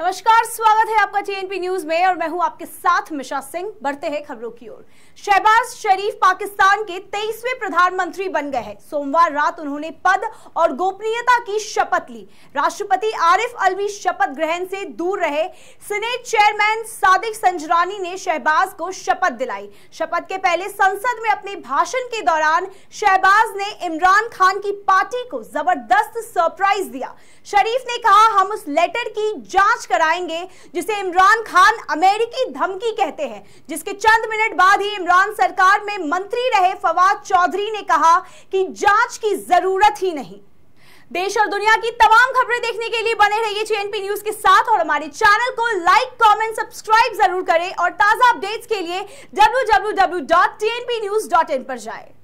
नमस्कार स्वागत है आपका टीएनपी न्यूज में और मैं हूं आपके साथ मिशा सिंह बढ़ते हैं खबरों की ओर शहबाज शरीफ पाकिस्तान के तेईसवें प्रधानमंत्री बन गए हैं सोमवार रात उन्होंने पद और गोपनीयता की शपथ ली राष्ट्रपति आरिफ अलवी शपथ ग्रहण से दूर रहे सीनेट चेयरमैन सादिक संजरानी ने शहबाज को शपथ दिलाई शपथ के पहले संसद में अपने भाषण के दौरान शहबाज ने इमरान खान की पार्टी को जबरदस्त सरप्राइज दिया शरीफ ने कहा हम उस लेटर की जांच कराएंगे जिसे इमरान खान अमेरिकी धमकी कहते हैं जिसके चंद मिनट बाद ही इमरान सरकार में मंत्री रहे फवाद चौधरी ने कहा कि जांच की जरूरत ही नहीं देश और दुनिया की तमाम खबरें देखने के लिए बने रहिए जेएनपी न्यूज के साथ और हमारे चैनल को लाइक कमेंट सब्सक्राइब जरूर करें और ताजा अपडेट्स के लिए डब्ल्यू पर जाएं